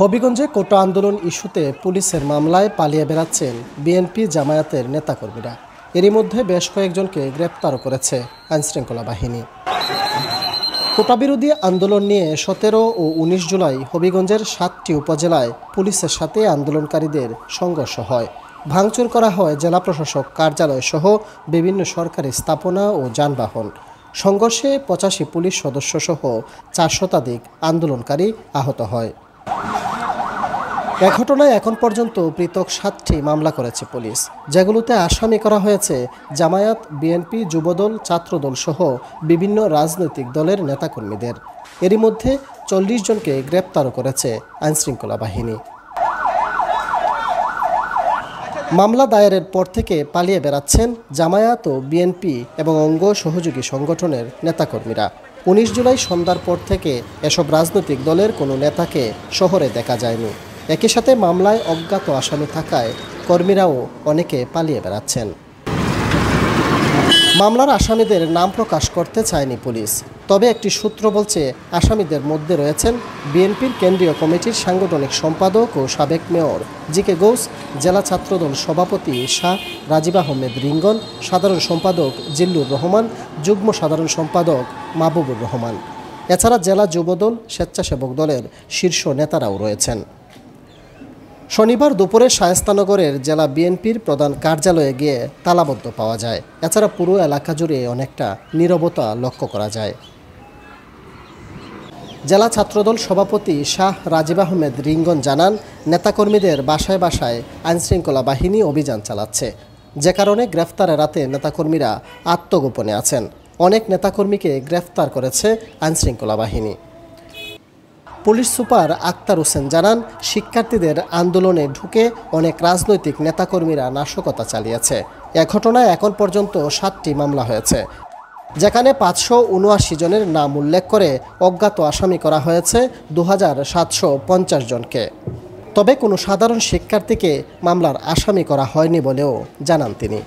হবিগঞ্জে কোটা আন্দোলন ইস্যুতে পুলিশের মামলায় পালিয়ে বেড়াচ্ছেন বিএনপি জামায়াতের নেতাকর্মীরা এরই মধ্যে বেশ কয়েকজনকে গ্রেপ্তারও করেছে আইনশৃঙ্খলা বাহিনী কোটাবিরোধী আন্দোলন নিয়ে সতেরো ও ১৯ জুলাই হবিগঞ্জের সাতটি উপজেলায় পুলিশের সাথে আন্দোলনকারীদের সংঘর্ষ হয় ভাঙচুর করা হয় জেলা প্রশাসক কার্যালয় সহ বিভিন্ন সরকারি স্থাপনা ও যানবাহন সংঘর্ষে পঁচাশি পুলিশ সদস্য সহ চার শতাধিক আন্দোলনকারী আহত হয় এ ঘটনায় এখন পর্যন্ত পৃথক সাতটি মামলা করেছে পুলিশ যেগুলোতে আসামি করা হয়েছে জামায়াত বিএনপি যুবদল ছাত্রদল সহ বিভিন্ন রাজনৈতিক দলের নেতাকর্মীদের এরই মধ্যে চল্লিশ জনকে গ্রেপ্তারও করেছে আইনশৃঙ্খলা বাহিনী মামলা দায়েরের পর থেকে পালিয়ে বেড়াচ্ছেন জামায়াত ও বিএনপি এবং অঙ্গ সহযোগী সংগঠনের নেতাকর্মীরা উনিশ জুলাই সন্ধ্যার পর থেকে এসব রাজনৈতিক দলের কোনো নেতাকে শহরে দেখা যায়নি একই সাথে মামলায় অজ্ঞাত আসামি থাকায় কর্মীরাও অনেকে পালিয়ে বেড়াচ্ছেন মামলার আসামিদের নাম প্রকাশ করতে চায়নি পুলিশ তবে একটি সূত্র বলছে আসামিদের মধ্যে রয়েছেন বিএনপির কেন্দ্রীয় কমিটির সাংগঠনিক সম্পাদক ও সাবেক মেয়র জি কে গৌস জেলা ছাত্রদল সভাপতি শাহ রাজীব আহমেদ রিঙ্গন সাধারণ সম্পাদক জিল্লুর রহমান যুগ্ম সাধারণ সম্পাদক মাহবুবুর রহমান এছাড়া জেলা যুবদল স্বেচ্ছাসেবক দলের শীর্ষ নেতারাও রয়েছেন শনিবার দুপুরে শায়স্তানগরের জেলা বিএনপির প্রধান কার্যালয়ে গিয়ে তালাবদ্ধ পাওয়া যায় এছাড়া পুরো এলাকা জুড়ে অনেকটা নিরবতা লক্ষ্য করা যায় জেলা ছাত্রদল সভাপতি শাহ রাজীব আহমেদ রিঙ্গন জানান নেতাকর্মীদের বাসায় বাসায় আইনশৃঙ্খলা বাহিনী অভিযান চালাচ্ছে যে কারণে গ্রেফতার এড়াতে নেতাকর্মীরা আত্মগোপনে আছেন অনেক নেতাকর্মীকে গ্রেফতার করেছে আইনশৃঙ্খলা বাহিনী পুলিশ সুপার আক্তার হোসেন জানান শিক্ষার্থীদের আন্দোলনে ঢুকে অনেক রাজনৈতিক নেতাকর্মীরা নাশকতা চালিয়েছে এ ঘটনায় এখন পর্যন্ত সাতটি মামলা হয়েছে যেখানে পাঁচশো উনআশি জনের নাম উল্লেখ করে অজ্ঞাত আসামি করা হয়েছে দু হাজার জনকে তবে কোনো সাধারণ শিক্ষার্থীকে মামলার আসামি করা হয়নি বলেও জানান তিনি